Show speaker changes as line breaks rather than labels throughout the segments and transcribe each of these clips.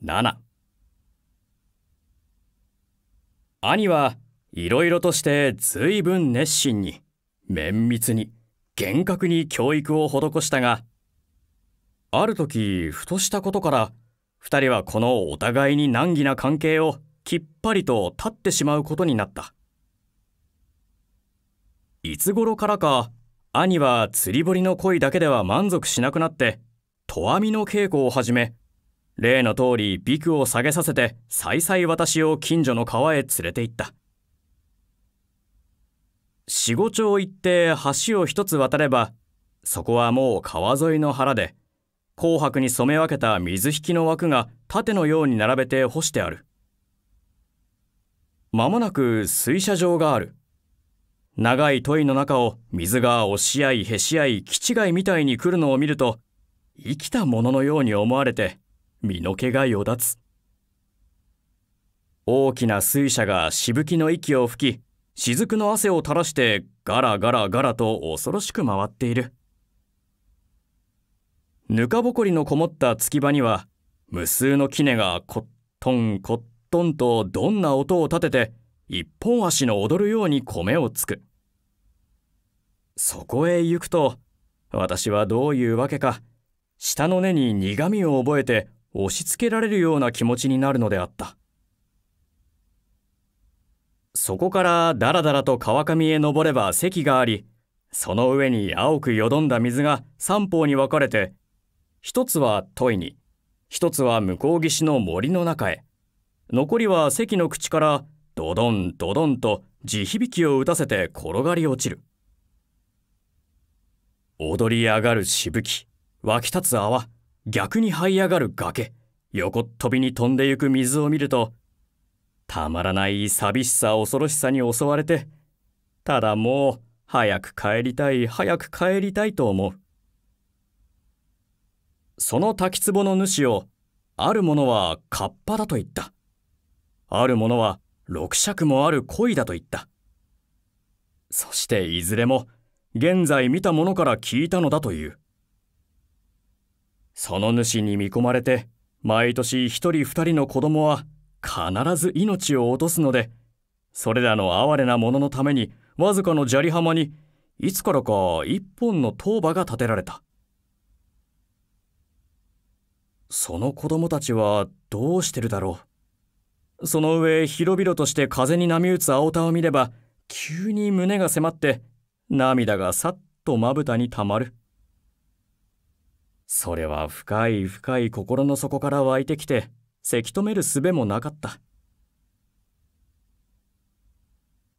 7兄はいろいろとして随分熱心に綿密に厳格に教育を施したがある時ふとしたことから2人はこのお互いに難儀な関係をきっぱりと断ってしまうことになったいつ頃からか兄は釣り堀の恋だけでは満足しなくなって投網の稽古を始め例の通り、ビクを下げさせて、さいさい私を近所の川へ連れて行った。四五町行って橋を一つ渡れば、そこはもう川沿いの原で、紅白に染め分けた水引の枠が盾のように並べて干してある。間もなく水車場がある。長い問いの中を水が押し合いへし合い気違いみたいに来るのを見ると、生きたもののように思われて身の毛がよだつ大きな水車がしぶきの息を吹き雫の汗を垂らしてガラガラガラと恐ろしく回っているぬかぼこりのこもった月き場には無数のきねがコットンコットンとどんな音を立てて一本足の踊るように米をつくそこへ行くと私はどういうわけか下の根に苦みを覚えて押し付けられるような気持ちになるのであったそこからだらだらと川上へ登れば堰がありその上に青くよどんだ水が三方に分かれて一つは問いに一つは向こう岸の森の中へ残りは堰の口からドドンドドンと地響きを打たせて転がり落ちる踊り上がるしぶき湧き立つ泡逆に這い上がる崖横っ飛びに飛んでゆく水を見るとたまらない寂しさ恐ろしさに襲われてただもう早く帰りたい早く帰りたいと思うその滝壺の主をある者は河童だと言ったある者は六尺もある恋だと言ったそしていずれも現在見たものから聞いたのだというその主に見込まれて、毎年1人2人の子供は必ず命を落とすので、それらの哀れなもののために、わずかの砂利浜に、いつからか一本の塔婆が建てられた。その子供たちはどうしてるだろう。その上、広々として風に波打つ青田を見れば、急に胸が迫って、涙がさっとまぶたにたまる。それは深い深い心の底から湧いてきて、せき止める術もなかった。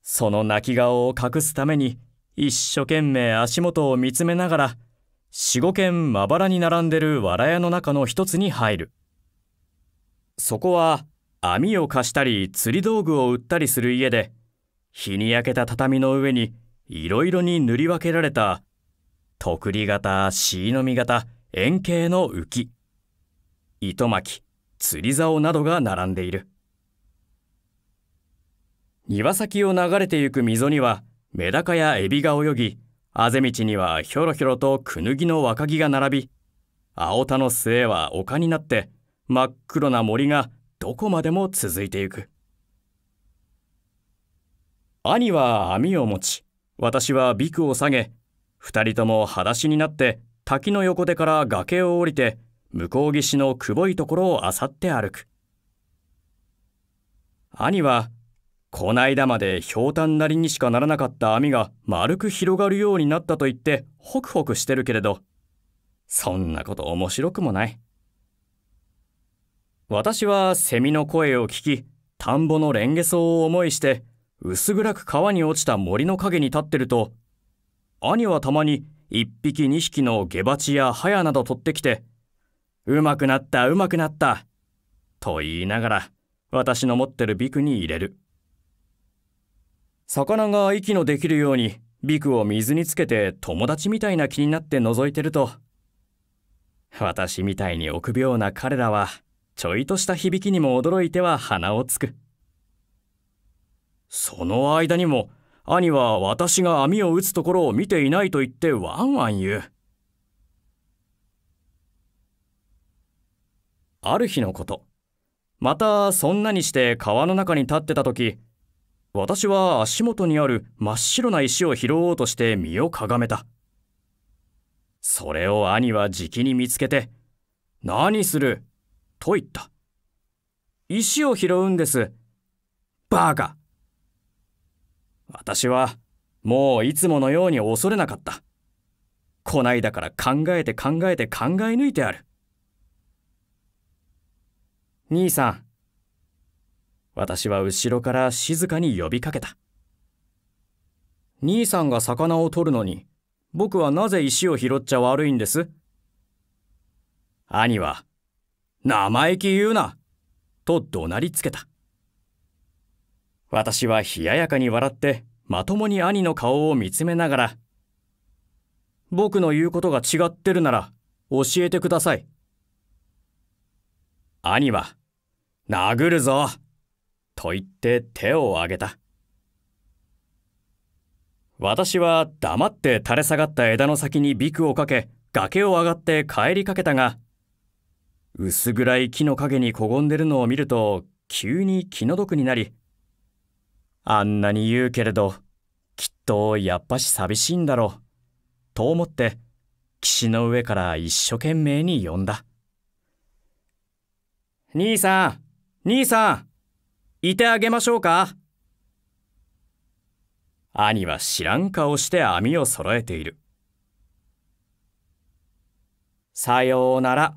その泣き顔を隠すために、一生懸命足元を見つめながら、四五軒まばらに並んでる藁屋の中の一つに入る。そこは、網を貸したり釣り道具を売ったりする家で、日に焼けた畳の上にいろいろに塗り分けられた、とくり型、しいのみ型、円形の浮き糸巻き釣り竿などが並んでいる庭先を流れてゆく溝にはメダカやエビが泳ぎあぜ道にはひょろひょろとクヌギの若木が並び青田の末は丘になって真っ黒な森がどこまでも続いてゆく兄は網を持ち私はビクを下げ二人とも裸足になって滝の横手から崖を降りて向こう岸のくぼいところをあさって歩く兄はこないだまでひょうたんなりにしかならなかった網が丸く広がるようになったと言ってホクホクしてるけれどそんなこと面白くもない私はセミの声を聞き田んぼのレンゲソウを思いして薄暗く川に落ちた森の陰に立ってると兄はたまに1匹2匹の下鉢や早など取ってきて、うまくなったうまくなった、と言いながら私の持ってるビクに入れる。魚が息のできるようにビクを水につけて友達みたいな気になって覗いてると、私みたいに臆病な彼らはちょいとした響きにも驚いては鼻をつく。その間にも兄は私が網を打つところを見ていないと言ってワンワン言うある日のことまたそんなにして川の中に立ってた時私は足元にある真っ白な石を拾おうとして身をかがめたそれを兄はじきに見つけて「何する?」と言った石を拾うんですバカ私は、もういつものように恐れなかった。こないだから考えて考えて考え抜いてある。兄さん。私は後ろから静かに呼びかけた。兄さんが魚を取るのに、僕はなぜ石を拾っちゃ悪いんです兄は、生意気言うなと怒鳴りつけた。私は冷ややかに笑って、まともに兄の顔を見つめながら、僕の言うことが違ってるなら、教えてください。兄は、殴るぞと言って手を挙げた。私は黙って垂れ下がった枝の先にビクをかけ、崖を上がって帰りかけたが、薄暗い木の陰にこごんでるのを見ると、急に気の毒になり、あんなに言うけれど、きっとやっぱし寂しいんだろう。と思って、岸の上から一生懸命に呼んだ。兄さん、兄さん、いてあげましょうか。兄は知らん顔して網を揃えている。さようなら。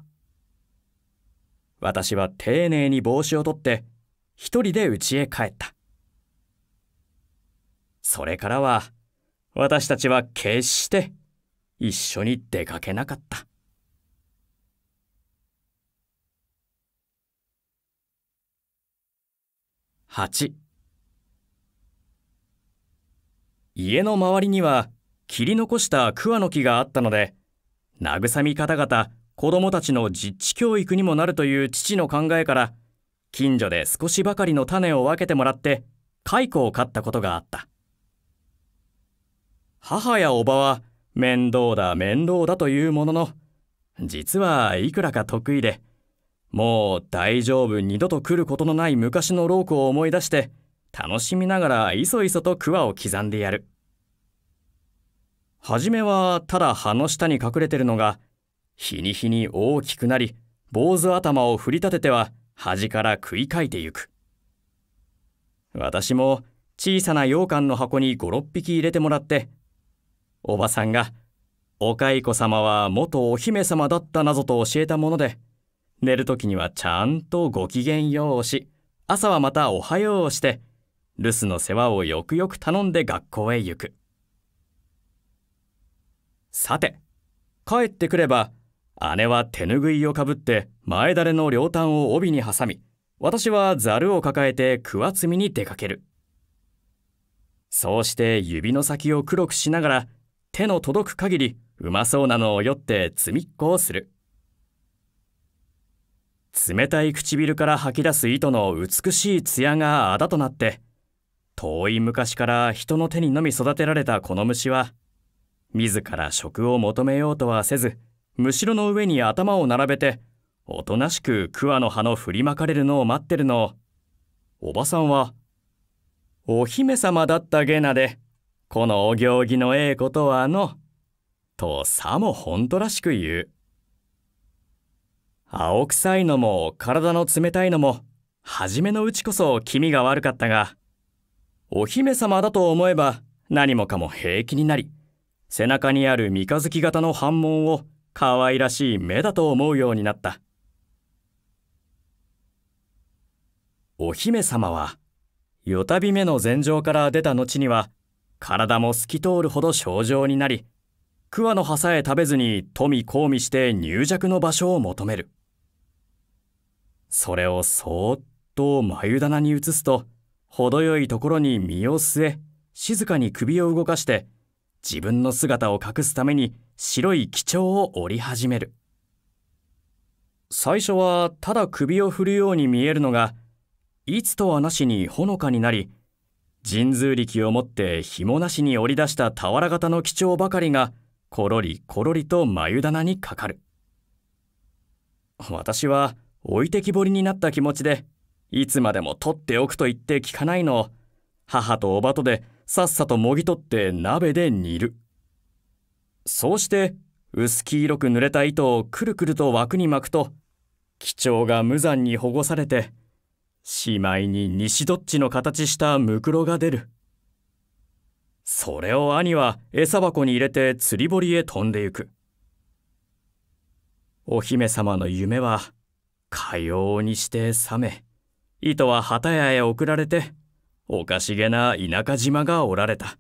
私は丁寧に帽子を取って、一人で家へ帰った。それからは私たちは決して一緒に出かけなかった。8家の周りには切り残した桑の木があったので慰み方々子供たちの実地教育にもなるという父の考えから近所で少しばかりの種を分けてもらって蚕を飼ったことがあった母やおばは面倒だ面倒だというものの実はいくらか得意でもう大丈夫二度と来ることのない昔のロークを思い出して楽しみながらいそいそと桑を刻んでやる初めはただ葉の下に隠れてるのが日に日に大きくなり坊主頭を振り立てては端から食いかいてゆく私も小さな羊羹の箱に56匹入れてもらっておばさんが、お蚕様は元お姫様だったなぞと教えたもので、寝る時にはちゃんとご機嫌ようをし、朝はまたおはようをして、留守の世話をよくよく頼んで学校へ行く。さて、帰ってくれば、姉は手ぬぐいをかぶって前だれの両端を帯に挟み、私はざるを抱えて桑摘みに出かける。そうして指の先を黒くしながら手の届く限りうまそうなのを酔って積みっこをする冷たい唇から吐き出す糸の美しい艶があだとなって遠い昔から人の手にのみ育てられたこの虫は自ら食を求めようとはせずむしろの上に頭を並べておとなしく桑の葉の振りまかれるのを待ってるのをおばさんは「お姫様だったゲナでこのお行儀のええことはの」とさもほんとらしく言う青臭いのも体の冷たいのも初めのうちこそ気味が悪かったがお姫様だと思えば何もかも平気になり背中にある三日月型の反問を可愛らしい目だと思うようになったお姫様はよたび目の禅城から出た後には体も透き通るほど症状になり桑の葉さえ食べずに富公みして入弱の場所を求めるそれをそーっと眉棚に移すと程よいところに身を据え静かに首を動かして自分の姿を隠すために白い貴重を織り始める最初はただ首を振るように見えるのがいつとはなしにほのかになり神通力を持って紐なしに織り出した俵型の基調ばかりがころりころりと眉棚にかかる私は置いてきぼりになった気持ちでいつまでも取っておくと言って聞かないのを母とおばとでさっさともぎ取って鍋で煮るそうして薄黄色く濡れた糸をくるくると枠に巻くと基調が無残に保護されてしまいに西どっちの形したムクロが出る。それを兄は餌箱に入れて釣り堀へ飛んでゆく。お姫様の夢は、かようにして覚め、糸は旗屋へ送られて、おかしげな田舎島がおられた。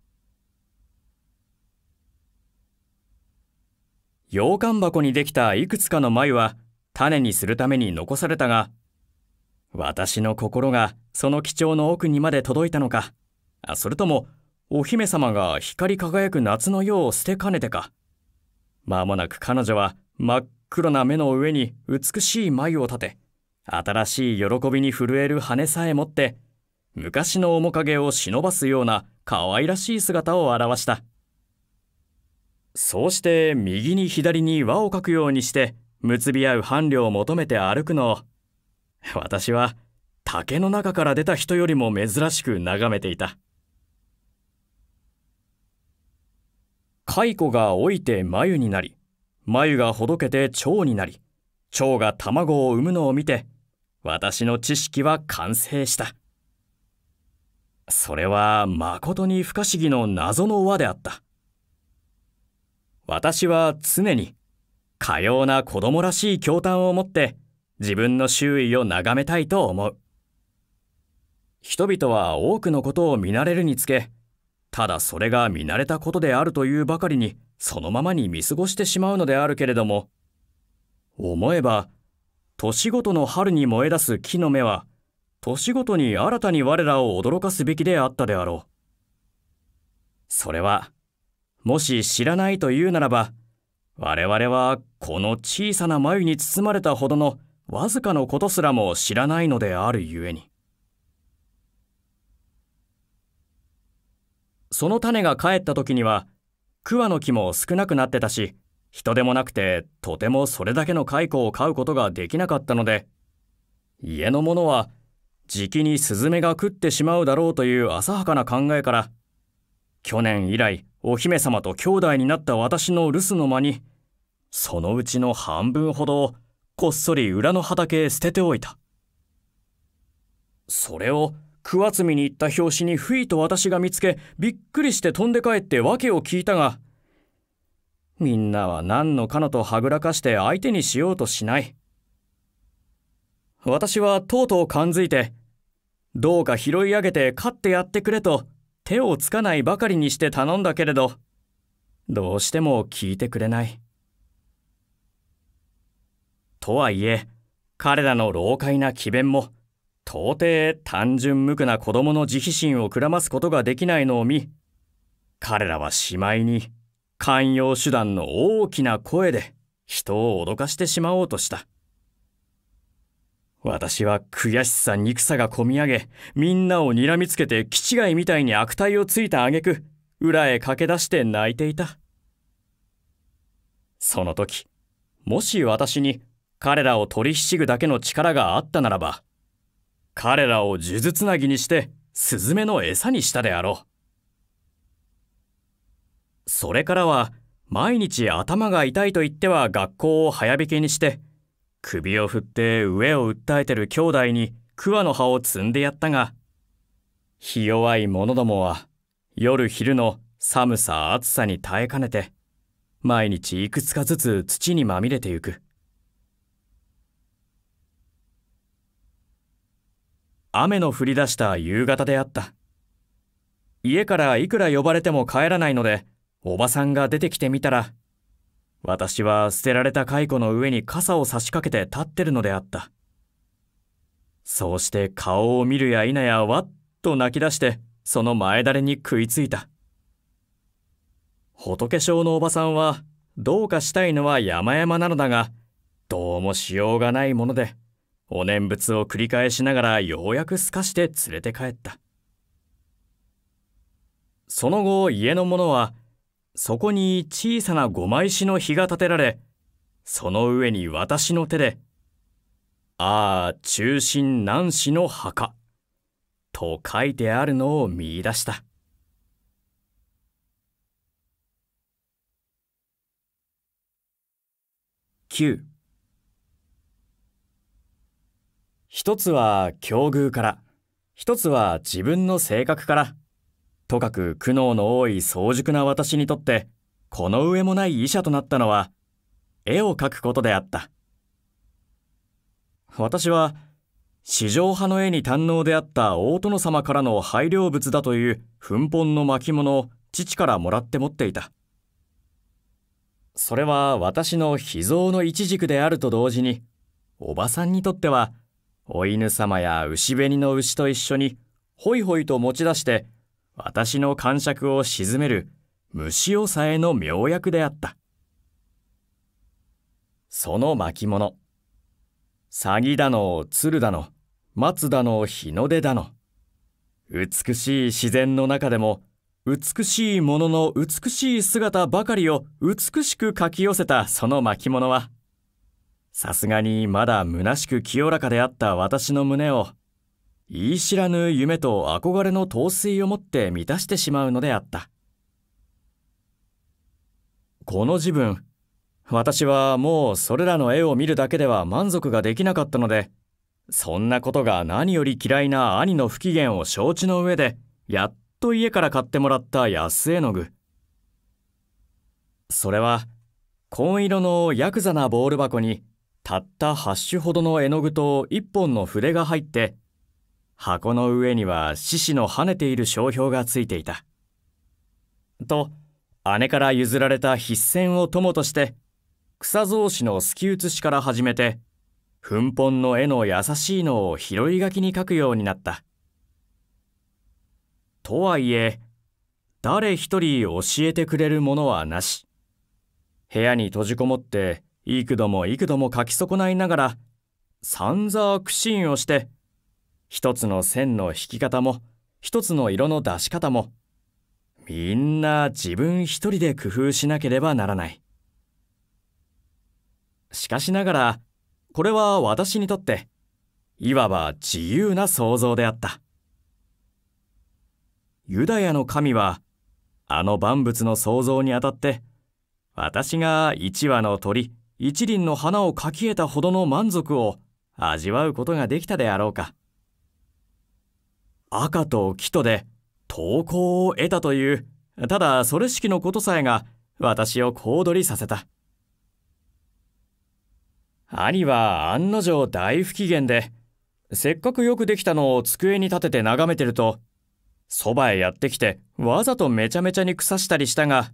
洋館箱にできたいくつかの繭は、種にするために残されたが、私の心がその貴重の奥にまで届いたのか、それとも、お姫様が光り輝く夏の夜を捨てかねてか。間もなく彼女は真っ黒な目の上に美しい眉を立て、新しい喜びに震える羽さえ持って、昔の面影を忍ばすような可愛らしい姿を現した。そうして右に左に輪を描くようにして結び合う伴侶を求めて歩くのを 私は竹の中から出た人よりも珍しく眺めていた蚕が老いて眉になり眉がほどけて蝶になり蝶が卵を産むのを見て私の知識は完成したそれは誠に不可思議の謎の輪であった私は常にかような子供らしい驚嘆を持って自分の周囲を眺めたいと思う人々は多くのことを見慣れるにつけただそれが見慣れたことであるというばかりにそのままに見過ごしてしまうのであるけれども思えば年ごとの春に燃え出す木の芽は年ごとに新たに我らを驚かすべきであったであろうそれはもし知らないというならば我々はこの小さな眉に包まれたほどのわずかのことすらも知らないのであるゆえにその種が帰った時には桑の木も少なくなってたし人手もなくてとてもそれだけの蚕を飼うことができなかったので家の者はじきにスズメが食ってしまうだろうという浅はかな考えから去年以来お姫様と兄弟になった私の留守の間にそのうちの半分ほどこっそり裏の畑へ捨てておいたそれを桑積みに行った拍子にふいと私が見つけびっくりして飛んで帰って訳を聞いたがみんなは何のかのとはぐらかして相手にしようとしない私はとうとう感づいてどうか拾い上げて飼ってやってくれと手をつかないばかりにして頼んだけれどどうしても聞いてくれない。とはいえ、彼らの老快な詭弁も、到底単純無垢な子供の慈悲心をくらますことができないのを見、彼らはしまいに、寛容手段の大きな声で人を脅かしてしまおうとした。私は悔しさ憎さがこみ上げ、みんなを睨みつけて気違いみたいに悪態をついた挙句、裏へ駆け出して泣いていた。その時、もし私に彼らを取りひしぐだけの力があったならば、彼らを数珠つなぎにして、スズメの餌にしたであろう。それからは、毎日頭が痛いと言っては学校を早引きにして、首を振って上を訴えてる兄弟に桑の葉を摘んでやったが、ひ弱い者どもは、夜昼の寒さ暑さに耐えかねて、毎日いくつかずつ土にまみれてゆく。雨の降り出した夕方であった家からいくら呼ばれても帰らないのでおばさんが出てきてみたら私は捨てられた蚕の上に傘を差し掛けて立ってるのであったそうして顔を見るや否やわっと泣き出してその前だれに食いついた仏性のおばさんはどうかしたいのは山々なのだがどうもしようがないものでお念仏を繰り返しながらようやくすかして連れて帰った。その後家の者はそこに小さな五枚石の碑が建てられその上に私の手で「ああ中心南市の墓」と書いてあるのを見いだした。9一つは境遇から、一つは自分の性格から、とかく苦悩の多い早熟な私にとって、この上もない医者となったのは、絵を描くことであった。私は、史上派の絵に堪能であった大殿様からの配慮物だという粉本の巻物を父からもらって持っていた。それは私の秘蔵の一軸であると同時に、おばさんにとっては、お犬様や牛紅の牛と一緒にホイホイと持ち出して私の感触を鎮める虫をさえの妙薬であったその巻物サギだの鶴だの松だの日の出だの美しい自然の中でも美しいものの美しい姿ばかりを美しく書き寄せたその巻物はさすがにまだ虚しく清らかであった私の胸を、言い知らぬ夢と憧れの陶酔をもって満たしてしまうのであった。この自分、私はもうそれらの絵を見るだけでは満足ができなかったので、そんなことが何より嫌いな兄の不機嫌を承知の上で、やっと家から買ってもらった安絵の具。それは、紺色のヤクザなボール箱に、たった8種ほどの絵の具と1本の筆が入って箱の上には獅子の跳ねている商標がついていた。と姉から譲られた筆箋を友として草造紙のすき写しから始めて粉本の絵の優しいのを拾い書きに書くようになった。とはいえ誰一人教えてくれるものはなし部屋に閉じこもって幾度も幾度も書き損ないながら、散々苦心をして、一つの線の引き方も、一つの色の出し方も、みんな自分一人で工夫しなければならない。しかしながら、これは私にとって、いわば自由な想像であった。ユダヤの神は、あの万物の創造にあたって、私が一羽の鳥、一輪の花をかき得たほどの満足を味わうことができたであろうか。赤と木とで投稿を得たという、ただそれ式のことさえが私を小躍りさせた。兄は案の定大不機嫌で、せっかくよくできたのを机に立てて眺めてると、そばへやってきてわざとめちゃめちゃに腐したりしたが、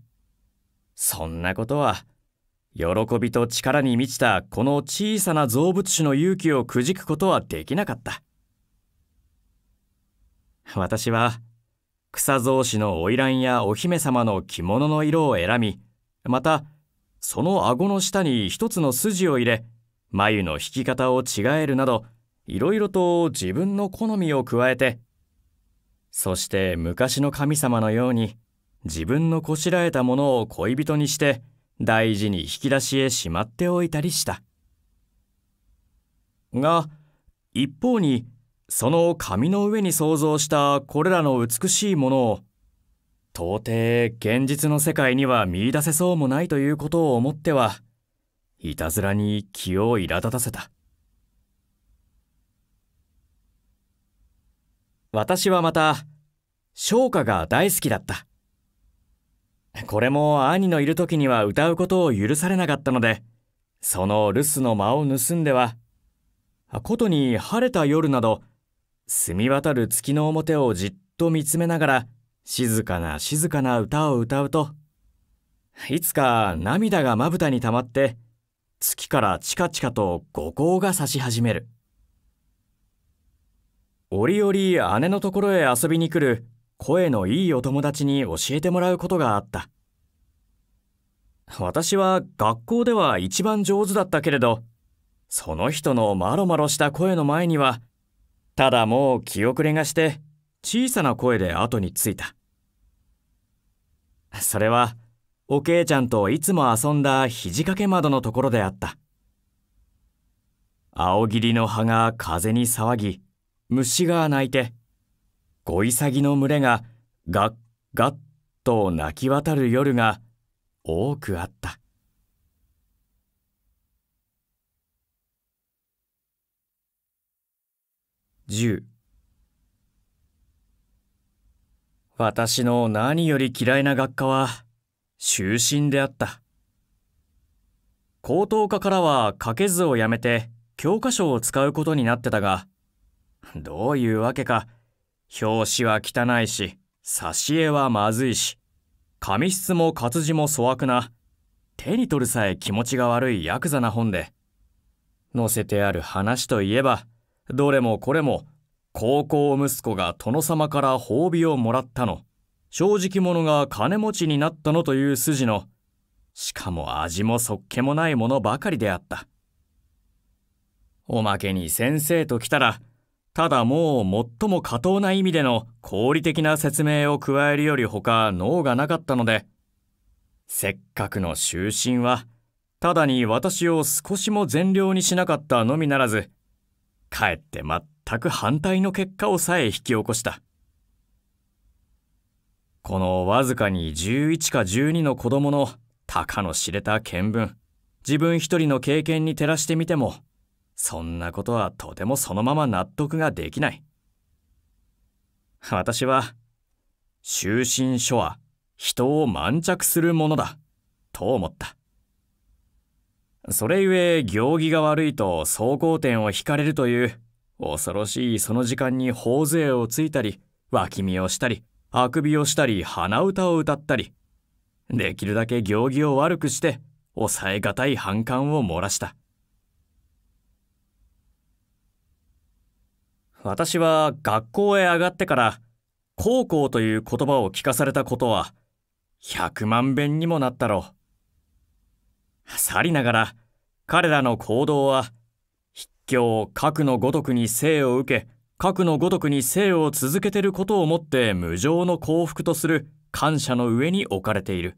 そんなことは喜びと力に満ちたこの小さな造物主の勇気をくじくことはできなかった私は草造紙の花魁やお姫様の着物の色を選びまたその顎の下に一つの筋を入れ眉の引き方を違えるなどいろいろと自分の好みを加えてそして昔の神様のように自分のこしらえたものを恋人にして大事に引き出しへしまっておいたりしたが一方にその紙の上に想像したこれらの美しいものを到底現実の世界には見いだせそうもないということを思ってはいたずらに気を苛立たせた私はまた商家が大好きだったこれも兄のいる時には歌うことを許されなかったので、その留守の間を盗んでは、ことに晴れた夜など、澄み渡る月の表をじっと見つめながら、静かな静かな歌を歌うと、いつか涙がまぶたに溜まって、月からチカチカと五光が差し始める。折々姉のところへ遊びに来る声のいいお友達に教えてもらうことがあった。私は学校では一番上手だったけれど、その人のまろまろした声の前には、ただもう気遅れがして小さな声で後についた。それは、おけいちゃんといつも遊んだ肘掛け窓のところであった。青霧の葉が風に騒ぎ、虫が鳴いて、ゴイサギの群れがガッガッと泣き渡る夜が多くあった10私の何より嫌いな学科は終身であった高等科からは家け図をやめて教科書を使うことになってたがどういうわけか表紙は汚いし、挿絵はまずいし、紙質も活字も粗悪な、手に取るさえ気持ちが悪いヤクザな本で、載せてある話といえば、どれもこれも、高校息子が殿様から褒美をもらったの、正直者が金持ちになったのという筋の、しかも味もそっけもないものばかりであった。おまけに先生と来たら、ただもう最も過当な意味での合理的な説明を加えるより他脳がなかったので、せっかくの就寝は、ただに私を少しも善良にしなかったのみならず、かえって全く反対の結果をさえ引き起こした。このわずかに11か12の子供のたかの知れた見聞、自分一人の経験に照らしてみても、そんなことはとてもそのまま納得ができない。私は、就寝書は人を満着するものだ、と思った。それゆえ行儀が悪いと走行点を引かれるという恐ろしいその時間に頬杖をついたり脇見をしたりあくびをしたり鼻歌を歌ったりできるだけ行儀を悪くして抑えがたい反感を漏らした私は学校へ上がってから、高校という言葉を聞かされたことは、100万遍にもなったろう。去りながら、彼らの行動は、筆境核のごとくに生を受け、核のごとくに生を続けてることをもって無常の幸福とする感謝の上に置かれている。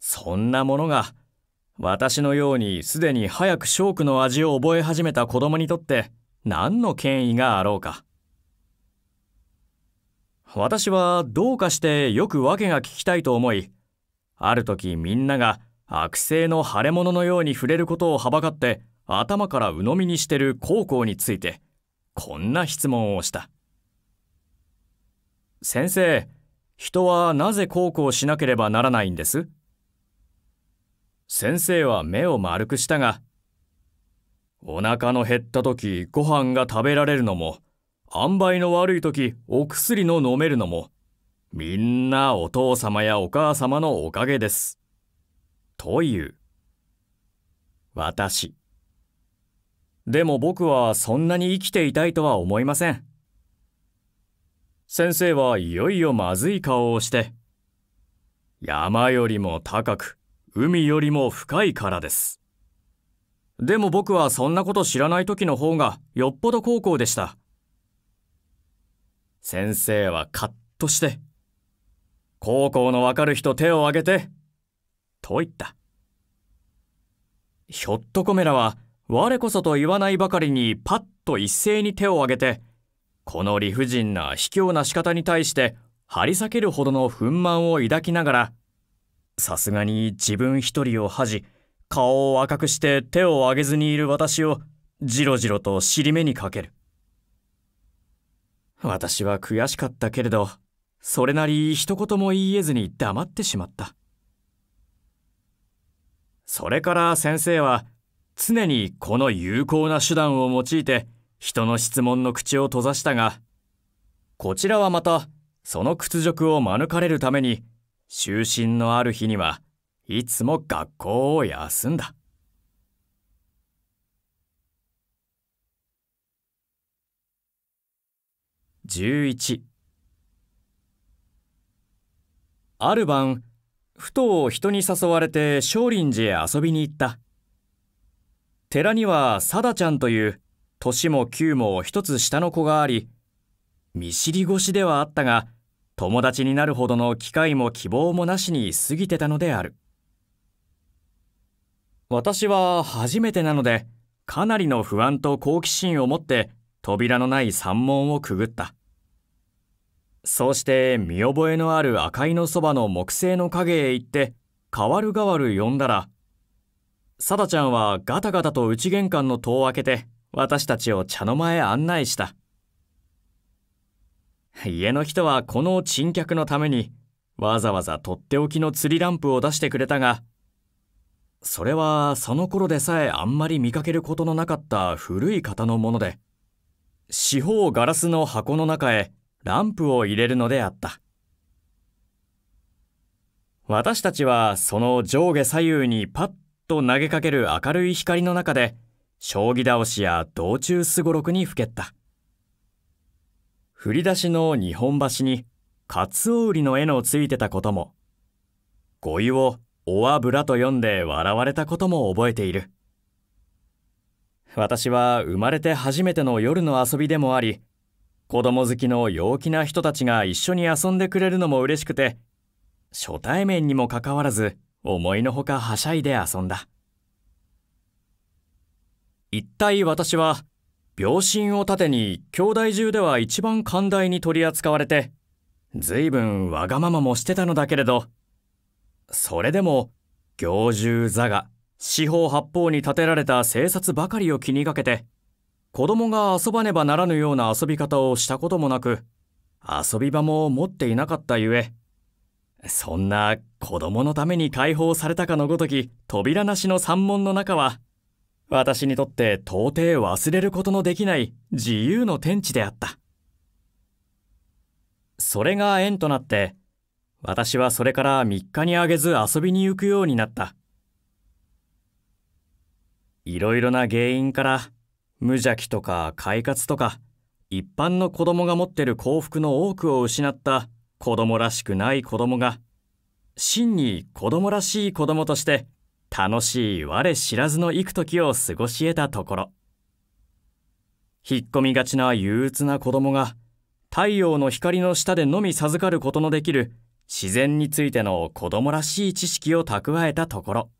そんなものが、私のようにすでに早くショの味を覚え始めた子供にとって、何の権威があろうか。私はどうかしてよく訳が聞きたいと思い、ある時みんなが悪性の腫れ物のように触れることをはばかって頭から鵜呑みにしてる高校について、こんな質問をした。先生、人はなぜ孝行しなければならないんです先生は目を丸くしたが、お腹の減った時ご飯が食べられるのも塩梅の悪い時お薬の飲めるのもみんなお父様やお母様のおかげです。という私でも僕はそんなに生きていたいとは思いません。先生はいよいよまずい顔をして山よりも高く海よりも深いからです。でも僕はそんなこと知らない時の方がよっぽど高校でした。先生はカッとして、高校のわかる人手を挙げて、と言った。ひょっとこめらは、我こそと言わないばかりにパッと一斉に手を挙げて、この理不尽な卑怯な仕方に対して張り裂けるほどの憤満を抱きながら、さすがに自分一人を恥じ、顔を赤くして手を上げずにいる私をじろじろと尻目にかける。私は悔しかったけれど、それなり一言も言えずに黙ってしまった。それから先生は常にこの有効な手段を用いて人の質問の口を閉ざしたが、こちらはまたその屈辱を免れるために、就寝のある日には、いつも学校を休んだ。11ある晩ふと人に誘われて少林寺へ遊びに行った寺には貞ちゃんという年も9も一つ下の子があり見知り越しではあったが友達になるほどの機会も希望もなしに過ぎてたのである私は初めてなので、かなりの不安と好奇心を持って扉のない山門をくぐった。そうして見覚えのある赤いのそばの木製の影へ行って、代わる代わる呼んだら、サダちゃんはガタガタと内玄関の戸を開けて、私たちを茶の間へ案内した。家の人はこの珍客のために、わざわざとっておきの釣りランプを出してくれたが、それはその頃でさえあんまり見かけることのなかった古い型のもので、四方ガラスの箱の中へランプを入れるのであった。私たちはその上下左右にパッと投げかける明るい光の中で、将棋倒しや道中すごろくにふけった。振り出しの日本橋に、カツオ売りの絵のついてたことも、語彙をおわぶらと読んで笑われたことも覚えている。私は生まれて初めての夜の遊びでもあり、子供好きの陽気な人たちが一緒に遊んでくれるのも嬉しくて、初対面にもかかわらず思いのほかはしゃいで遊んだ。一体私は、病心を盾に兄弟中では一番寛大に取り扱われて、随分わがままもしてたのだけれど、それでも行獣座が四方八方に建てられた生殺ばかりを気にかけて子供が遊ばねばならぬような遊び方をしたこともなく遊び場も持っていなかったゆえそんな子供のために解放されたかのごとき扉なしの山門の中は私にとって到底忘れることのできない自由の天地であった。それが縁となって私はそれから3日にあげず遊びに行くようになった。いろいろな原因から、無邪気とか快活とか、一般の子供が持ってる幸福の多くを失った子供らしくない子供が、真に子供らしい子供として、楽しい我知らずの行く時を過ごし得たところ。引っ込みがちな憂鬱な子供が、太陽の光の下でのみ授かることのできる自然についての子供らしい知識を蓄えたところ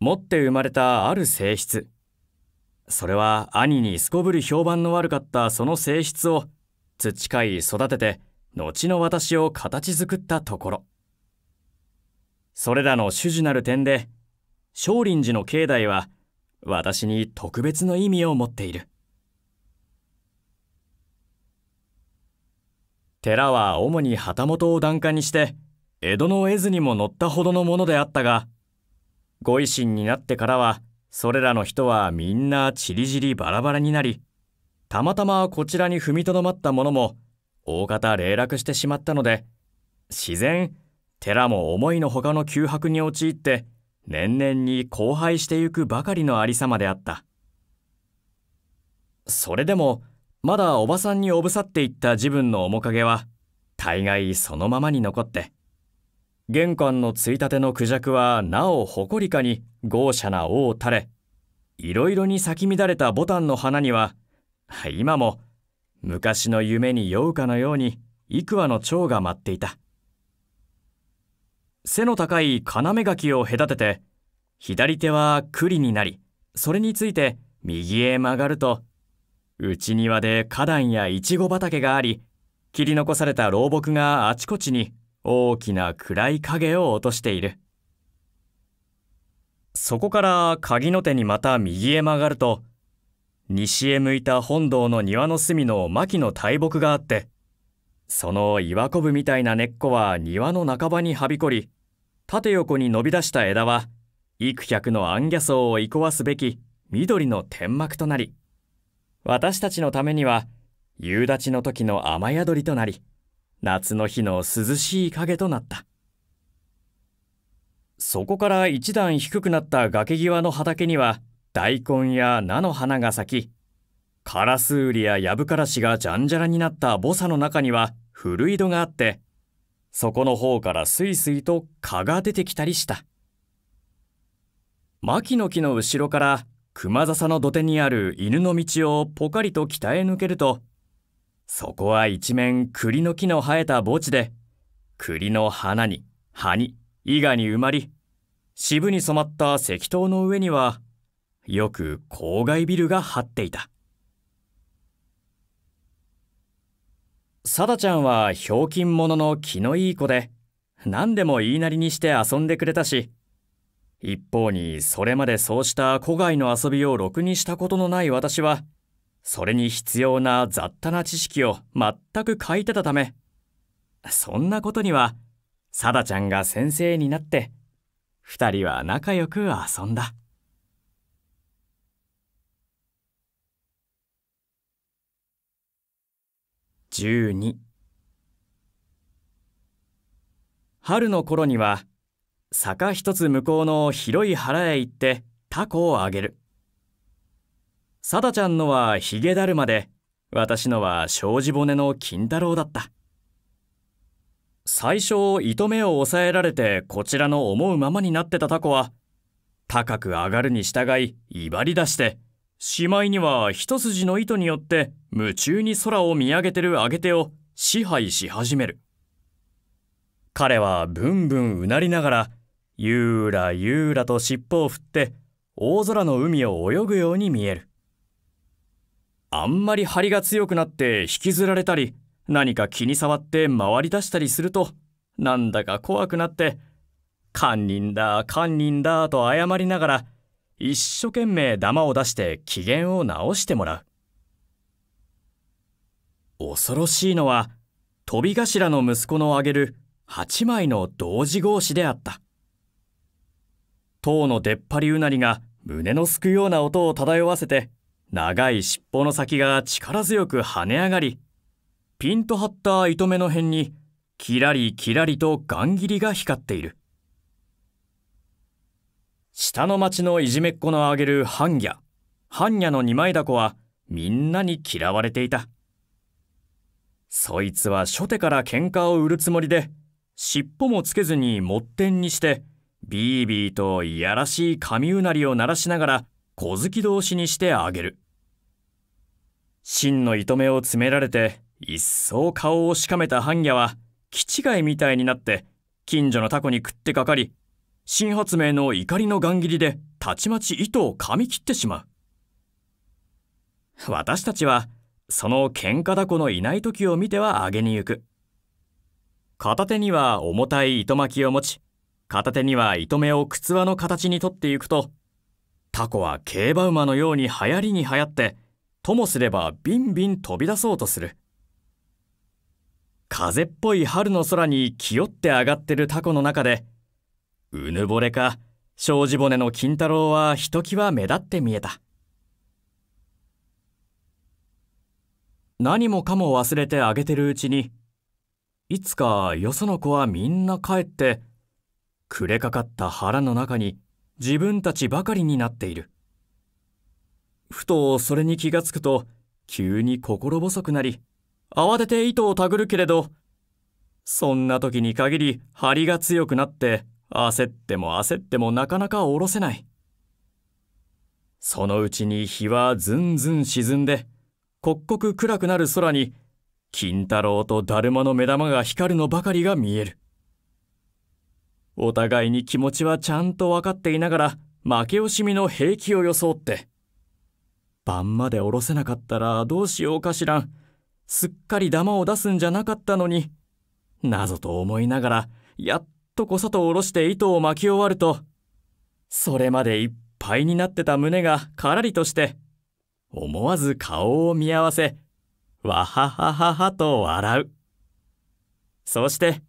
持って生まれたある性質それは兄にすこぶる評判の悪かったその性質を培い育てて後の私を形作ったところそれらの主樹なる点で少林寺の境内は私に特別の意味を持っている。寺は主に旗本を檀家にして江戸の絵図にも載ったほどのものであったがご維新になってからはそれらの人はみんなちりぢりバラバラになりたまたまこちらに踏みとどまったものも大方零落してしまったので自然寺も思いのほかの窮迫に陥って年々に荒廃してゆくばかりのありさまであったそれでもまだおばさんにおぶさっていった自分の面影は大概そのままに残って玄関のついたてのクジャクはなお誇りかに豪奢な尾を垂れいろいろに咲き乱れたボタンの花には今も昔の夢に酔うかのように幾羽の蝶が舞っていた背の高い要垣を隔てて左手は栗になりそれについて右へ曲がると内庭で花壇やイチゴ畑があり切り残された老木があちこちに大きな暗い影を落としているそこから鍵の手にまた右へ曲がると西へ向いた本堂の庭の隅の牧の大木があってその岩こぶみたいな根っこは庭の半ばにはびこり縦横に伸び出した枝は幾百のャソウをいこわすべき緑の天幕となり私たちのためには夕立の時の雨宿りとなり夏の日の涼しい影となったそこから一段低くなった崖際の畑には大根や菜の花が咲きカラスウリやヤブカラシがじゃんじゃらになったボサの中には古井戸があってそこの方からスイスイと蚊が出てきたりした。牧の木の後ろから熊笹の土手にある犬の道をポカリと鍛え抜けると、そこは一面栗の木の生えた墓地で、栗の花に、葉に、伊賀に埋まり、渋に染まった石灯の上には、よく郊外ビルが張っていた。サダちゃんはひょうきん者の気のいい子で、何でも言いなりにして遊んでくれたし、一方にそれまでそうした古外の遊びをろくにしたことのない私はそれに必要な雑多な知識を全く書いてたためそんなことには貞ちゃんが先生になって二人は仲良く遊んだ12春の頃には坂一つ向こうの広い腹へ行ってタコをあげる。サダちゃんのはヒゲだるまで、私のは障子骨の金太郎だった。最初、糸目を抑えられてこちらの思うままになってたタコは、高く上がるに従い、威張り出して、しまいには一筋の糸によって夢中に空を見上げてる上げ手を支配し始める。彼はブンブンうなりながらゆーらゆーらと尻尾を振って大空の海を泳ぐように見えるあんまり張りが強くなって引きずられたり何か気に障って回り出したりするとなんだか怖くなって堪忍だ堪忍だと謝りながら一生懸命玉を出して機嫌を直してもらう恐ろしいのは飛び頭の息子のあげる8枚の同時合子であった塔の出っ張りうなりが胸のすくような音を漂わせて長い尻尾の先が力強く跳ね上がりピンと張った糸目の辺にキラリキラリとガン切りが光っている下の町のいじめっ子のあげる半ャ半ャの二枚だこはみんなに嫌われていたそいつは初手から喧嘩を売るつもりで尻尾もつけずにもってんにしてビービーといやらしい神うなりを鳴らしながら小突き同士にしてあげる。真の糸目を詰められて一層顔をしかめた半夜は気違いみたいになって近所のタコに食ってかかり新発明の怒りのガン切りでたちまち糸を噛み切ってしまう。私たちはその喧嘩だこのいない時を見てはあげに行く。片手には重たい糸巻きを持ち片手には糸目を靴輪の形にとっていくと、タコは競馬馬のように流行りに流行って、ともすればビンビン飛び出そうとする。風っぽい春の空に清って上がってるタコの中で、うぬぼれか、障子骨の金太郎はひときわ目立って見えた。何もかも忘れてあげてるうちに、いつかよその子はみんな帰って、暮れかかった腹の中に自分たちばかりになっている。ふとそれに気がつくと、急に心細くなり、慌てて糸をたぐるけれど、そんな時に限り張りが強くなって、焦っても焦ってもなかなか下ろせない。そのうちに日はずんずん沈んで、刻々暗くなる空に、金太郎とだるまの目玉が光るのばかりが見える。お互いに気持ちはちゃんと分かっていながら、負け惜しみの平気を装って。晩まで下ろせなかったらどうしようかしらん。すっかり玉を出すんじゃなかったのに。なぞと思いながら、やっとこさと下ろして糸を巻き終わると、それまでいっぱいになってた胸がからりとして、思わず顔を見合わせ、わははははと笑う。そして、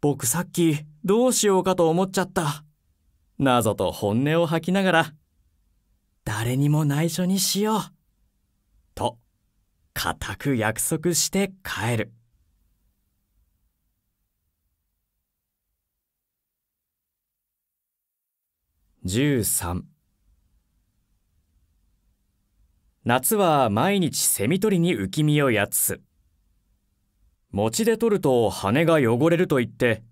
僕さっき、どうしようかと思っちゃった。謎と本音を吐きながら、誰にも内緒にしよう。と、固く約束して帰る。13夏は毎日セミ取りに浮き身をやつす。餅で取ると羽が汚れると言って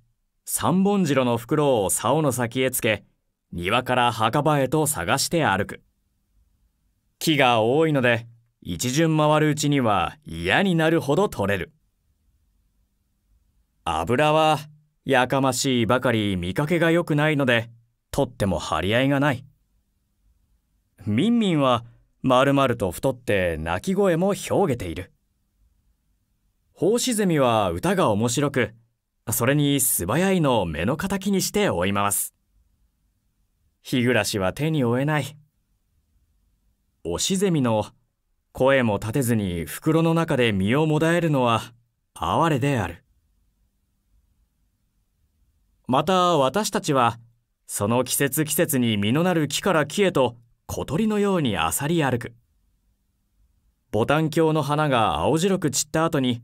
三本白の袋を竿の先へつけ、庭から墓場へと探して歩く。木が多いので、一巡回るうちには嫌になるほど取れる。油はやかましいばかり見かけが良くないので、取っても張り合いがない。ミンミンはまるまると太って鳴き声も表げている。ホウシゼミは歌が面白く、それに素早いのを目の敵にして追い回す。日暮しは手に負えない。押しゼミの声も立てずに袋の中で身をもだえるのは哀れである。また私たちはその季節季節に実のなる木から木へと小鳥のようにあさり歩く。ボタン鏡の花が青白く散った後に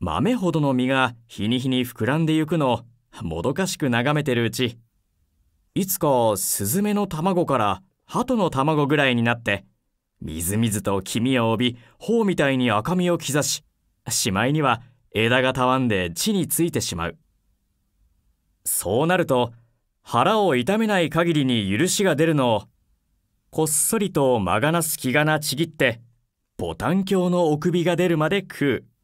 豆ほどの実が日に日に膨らんでゆくのをもどかしく眺めてるうち、いつかスズメの卵から鳩の卵ぐらいになって、みずみずと黄身を帯び、頬みたいに赤みを刻し、しまいには枝がたわんで地についてしまう。そうなると、腹を痛めない限りに許しが出るのを、こっそりと間がなす気がなちぎって、ボタン鏡のお首が出るまで食う。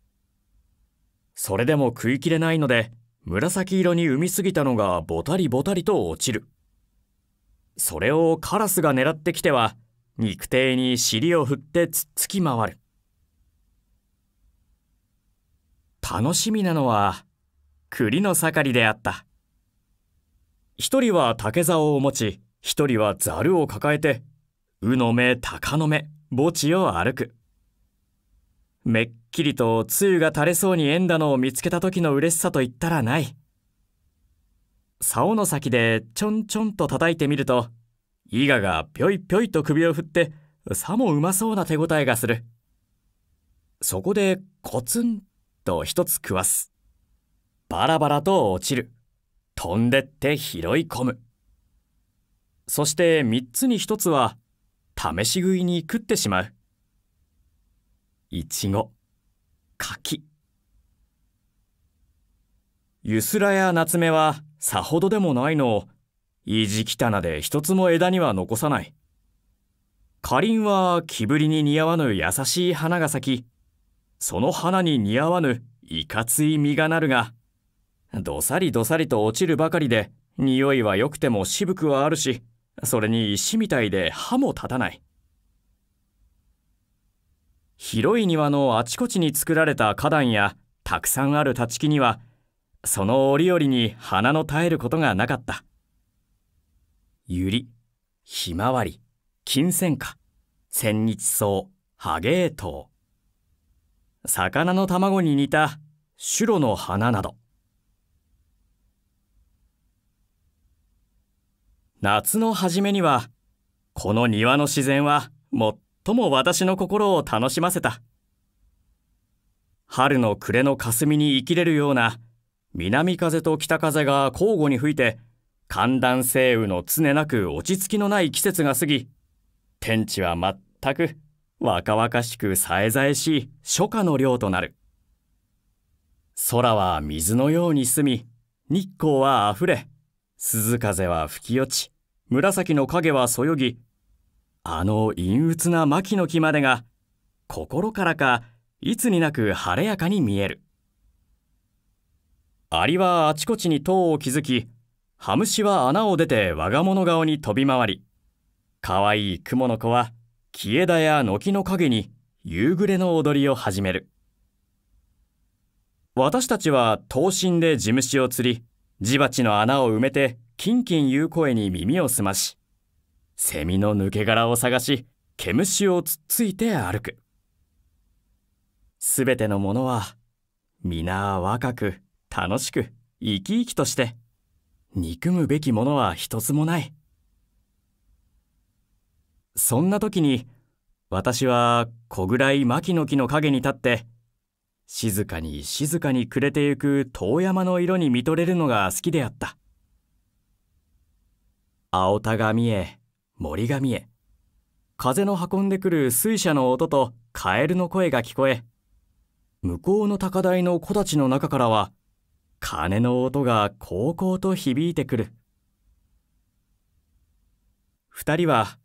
それでも食いきれないので、紫色に産みすぎたのがぼたりぼたりと落ちる。それをカラスが狙ってきては、肉体に尻を振って突っつき回る。楽しみなのは、栗の盛りであった。一人は竹竿を持ち、一人はザルを抱えて、うの目、鷹の目、墓地を歩く。めっきりとつゆが垂れそうに縁だのを見つけた時の嬉しさと言ったらない。竿の先でちょんちょんと叩いてみると、イガがぴょいぴょいと首を振って、さもうまそうな手応えがする。そこでコツンと一つ食わす。バラバラと落ちる。飛んでって拾い込む。そして三つに一つは、試し食いに食ってしまう。いちご柿ゆすらや夏目はさほどでもないのを意地汚で一つも枝には残さないかりんは木ぶりに似合わぬ優しい花が咲きその花に似合わぬいかつい実がなるがどさりどさりと落ちるばかりで匂いは良くても渋くはあるしそれに石みたいで歯も立たない広い庭のあちこちに作られた花壇やたくさんある立ち木にはその折々に花の絶えることがなかったユリひまわり金銭花千日草ハゲートウ魚の卵に似たシュロの花など夏の初めにはこの庭の自然はも最とも私の心を楽しませた春の暮れの霞に生きれるような南風と北風が交互に吹いて寒暖晴雨の常なく落ち着きのない季節が過ぎ天地は全く若々しくさえざえしい初夏の量となる空は水のように澄み日光はあふれ鈴風は吹き落ち紫の影はそよぎあの陰鬱な牧の木までが心からかいつになく晴れやかに見えるアリはあちこちに塔を築きハムシは穴を出て我が物顔に飛び回りかわいい蜘蛛の子は木枝や軒の陰に夕暮れの踊りを始める私たちは刀身で地虫を釣り地鉢の穴を埋めてキンキン言う声に耳を澄ましセミの抜け殻を探し毛虫をつっついて歩くすべてのものは皆若く楽しく生き生きとして憎むべきものは一つもないそんな時に私は小暗い牧の木の陰に立って静かに静かに暮れてゆく遠山の色に見とれるのが好きであった青田が見え森が見え風の運んでくる水車の音とカエルの声が聞こえ向こうの高台の木立の中からは鐘の音がこうこうと響いてくる2人は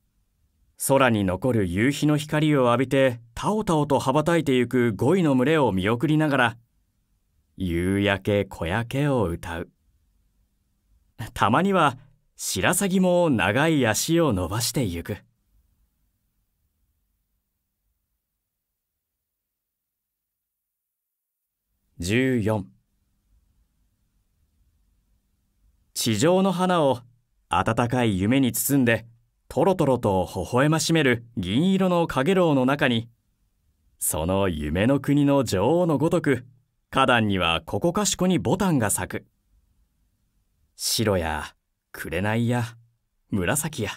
空に残る夕日の光を浴びてたおたおと羽ばたいてゆく五位の群れを見送りながら夕焼け小焼けを歌うたまには白鷺も長い足を伸ばしてゆく。十四。地上の花を暖かい夢に包んでとろとろと微笑ましめる銀色の陽炎の中にその夢の国の女王のごとく花壇にはここかしこに牡丹が咲く白や紅や紫や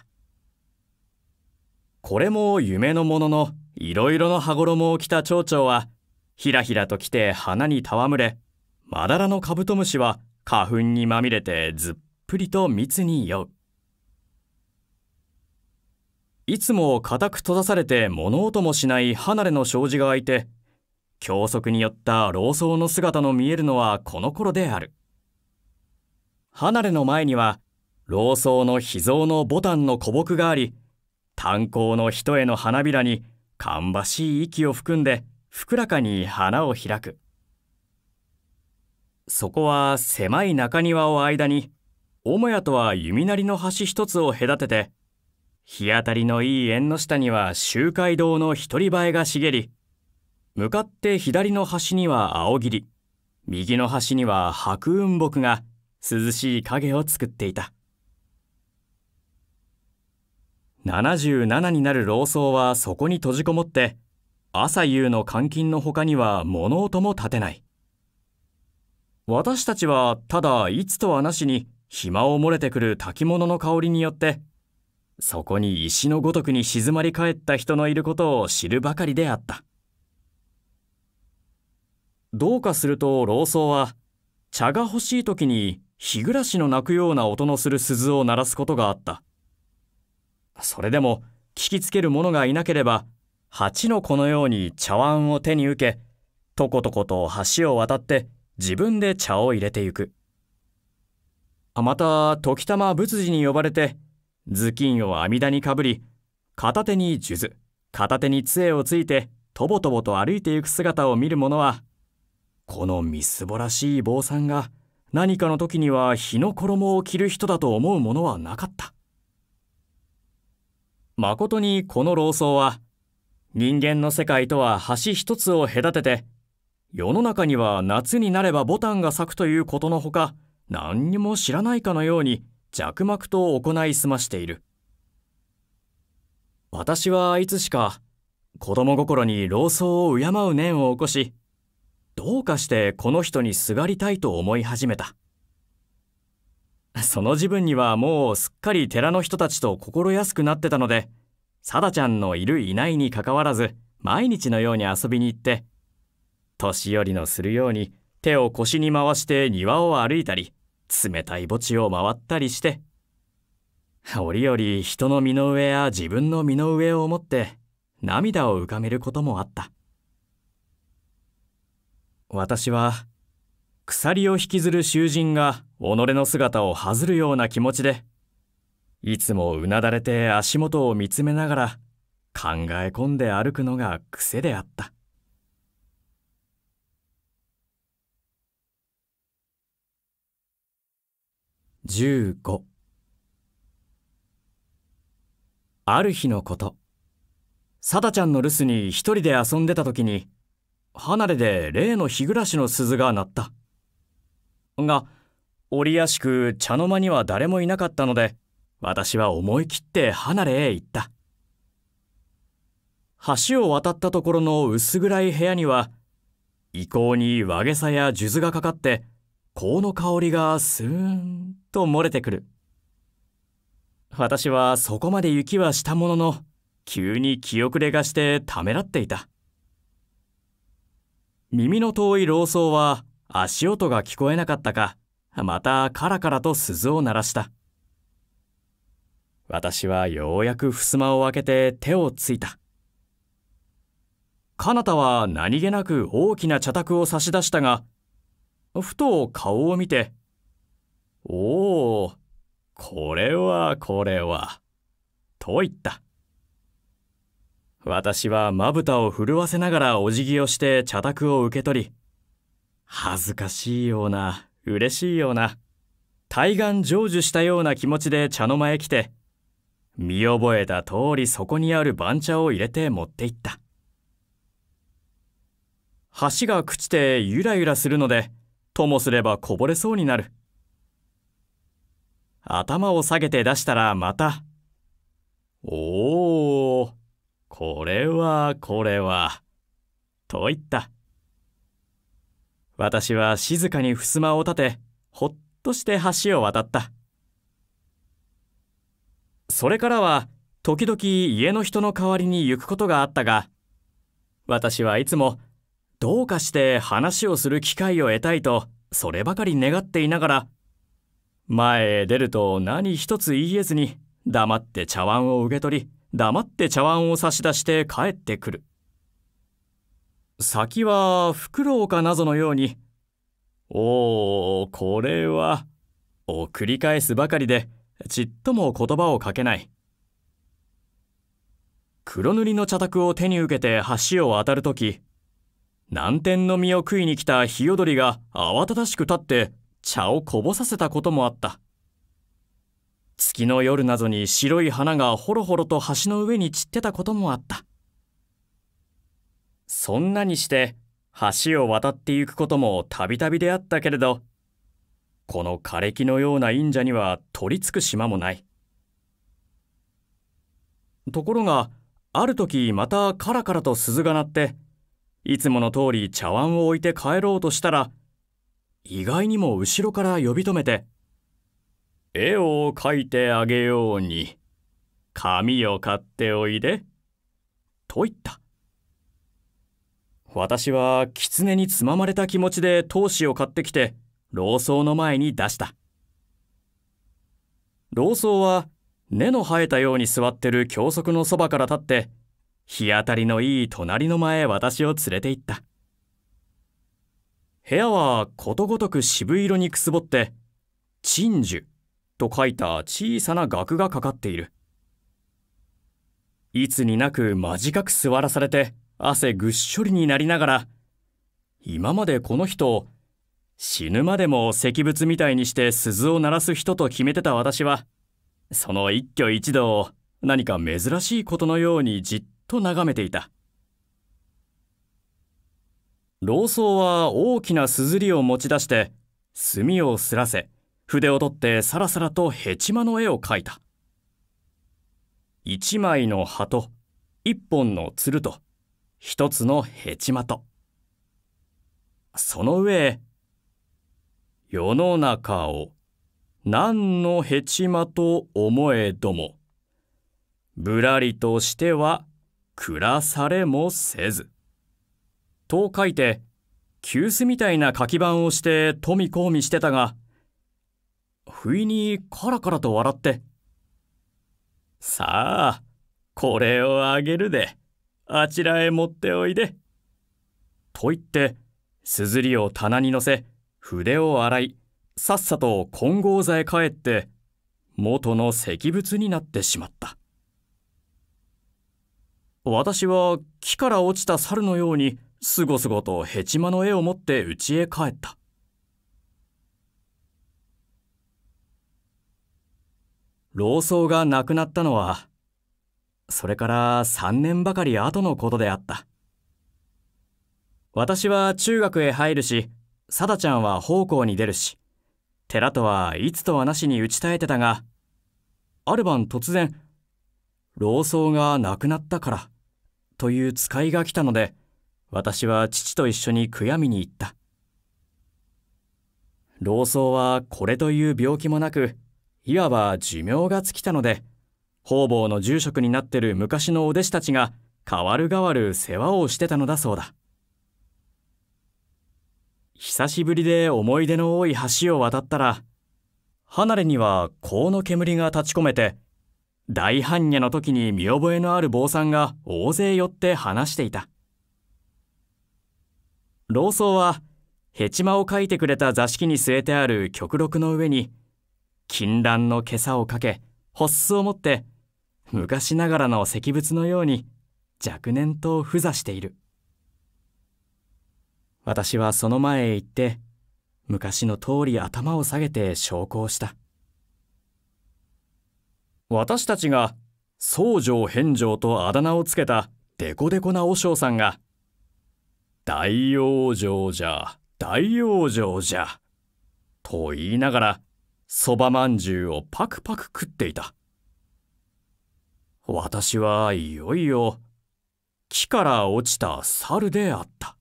これも夢のもののいろいろの羽衣を着た蝶々はひらひらと来て花に戯れまだらのカブトムシは花粉にまみれてずっぷりと密に酔ういつも固く閉ざされて物音もしない離れの障子が開いて教則によった老僧の姿の見えるのはこの頃である離れの前には老僧の秘蔵の牡丹の古木があり炭鉱の人への花びらに芳しい息を含んでふくらかに花を開くそこは狭い中庭を間に母屋とは弓なりの橋一つを隔てて日当たりのいい縁の下には周回堂の一人映えが茂り向かって左の端には青霧右の端には白雲木が涼しい影を作っていた。77になる老僧はそこに閉じこもって、朝夕の監禁の他には物音も立てない。私たちはただいつとはなしに暇を漏れてくる炊き物の香りによって、そこに石のごとくに静まり返った人のいることを知るばかりであった。どうかすると老僧は、茶が欲しい時に日暮らしの鳴くような音のする鈴を鳴らすことがあった。それでも聞きつける者がいなければ蜂の子のように茶碗を手に受けとことこと橋を渡って自分で茶を入れていくまた時たま仏寺に呼ばれて頭巾を阿弥陀にかぶり片手に数珠片手に杖をついてとぼとぼと歩いていく姿を見る者はこのみすぼらしい坊さんが何かの時には日の衣を着る人だと思うものはなかった。とにこの論争は、人間の世界とは橋一つを隔てて、世の中には夏になればボタンが咲くということのほか、何にも知らないかのように弱膜と行いすましている。私はいつしか子供心に老僧を敬う念を起こし、どうかしてこの人にすがりたいと思い始めた。その自分にはもうすっかり寺の人たちと心安くなってたので、サダちゃんのいるいないにかかわらず、毎日のように遊びに行って、年寄りのするように手を腰に回して庭を歩いたり、冷たい墓地を回ったりして、折々人の身の上や自分の身の上を思って涙を浮かべることもあった。私は、鎖を引きずる囚人が己の姿を恥ずるような気持ちで、いつもうなだれて足元を見つめながら考え込んで歩くのが癖であった。15ある日のこと、サダちゃんの留守に一人で遊んでた時に、離れで例の日暮らしの鈴が鳴った。が、折やしく茶の間には誰もいなかったので、私は思い切って離れへ行った。橋を渡ったところの薄暗い部屋には、遺構に和げさや数珠がかかって、香の香りがスーンと漏れてくる。私はそこまで雪はしたものの、急に気遅れがしてためらっていた。耳の遠い老僧は足音が聞こえなかったか、またカラカラと鈴を鳴らした私はようやく襖を開けて手をついた彼方は何気なく大きな茶卓を差し出したがふと顔を見て「おおこれはこれは」と言った私はまぶたを震わせながらお辞儀をして茶卓を受け取り恥ずかしいような嬉しいような対岸成就したような気持ちで茶の間へ来て見覚えた通りそこにある番茶を入れて持っていった橋が朽ちてゆらゆらするのでともすればこぼれそうになる頭を下げて出したらまた「おおこれはこれは」と言った。私は静かに襖を立て、ほっとして橋を渡った。それからは、時々家の人の代わりに行くことがあったが、私はいつも、どうかして話をする機会を得たいと、そればかり願っていながら、前へ出ると何一つ言えずに、黙って茶碗を受け取り、黙って茶碗を差し出して帰ってくる。先はフクロウか謎のようにおおこれはを繰り返すばかりでちっとも言葉をかけない黒塗りの茶卓を手に受けて橋を渡る時南天の実を食いに来たヒヨドリが慌ただしく立って茶をこぼさせたこともあった月の夜なに白い花がほろほろと橋の上に散ってたこともあったそんなにして橋を渡ってゆくこともたびたびであったけれどこの枯れ木のような忍者には取りつく島もないところがある時またカラカラと鈴が鳴っていつもの通り茶碗を置いて帰ろうとしたら意外にも後ろから呼び止めて「絵を描いてあげように紙を買っておいで」と言った。私は狐につままれた気持ちで闘志を買ってきて、老僧の前に出した。老僧は根の生えたように座ってる教則のそばから立って、日当たりのいい隣の前へ私を連れて行った。部屋はことごとく渋色にくすぼって、鎮守と書いた小さな額がかかっている。いつになく間近く座らされて、汗ぐっしょりになりながら、今までこの人、死ぬまでも石仏みたいにして鈴を鳴らす人と決めてた私は、その一挙一動を何か珍しいことのようにじっと眺めていた。老僧は大きな硯を持ち出して、墨をすらせ、筆を取ってさらさらとヘチマの絵を描いた。一枚の葉と一本の鶴と、一つのヘチマと。その上、世の中を何のヘチマと思えども、ぶらりとしては暮らされもせず。と書いて、急須みたいな書き板をして富をみしてたが、不意にカラカラと笑って、さあ、これをあげるで。あちらへ持っておいで。と言って、すずりを棚に乗せ、筆を洗い、さっさと金剛座へ帰って、元の石仏になってしまった。私は木から落ちた猿のように、すごすごとヘチマの絵を持って家へ帰った。老僧が亡くなったのはそれから3年ばかり後のことであった。私は中学へ入るし、サダちゃんは奉公に出るし、寺とはいつとはなしに打ち絶えてたが、ある晩突然、老僧が亡くなったから、という使いが来たので、私は父と一緒に悔やみに行った。老僧はこれという病気もなく、いわば寿命が尽きたので、方々の住職になってる昔のお弟子たちが代わる代わる世話をしてたのだそうだ久しぶりで思い出の多い橋を渡ったら離れには香の煙が立ち込めて大般若の時に見覚えのある坊さんが大勢寄って話していた老僧はヘチマを書いてくれた座敷に据えてある極録の上に金蘭の袈裟をかけ発想を持って昔ながらの石仏のように若年と付座している私はその前へ行って昔の通り頭を下げて焼香した私たちが宗城返上とあだ名をつけたデコデコな和尚さんが「大往生じゃ大往生じゃ」と言いながらそばまんじゅうをパクパク食っていた。私はいよいよ木から落ちた猿であった。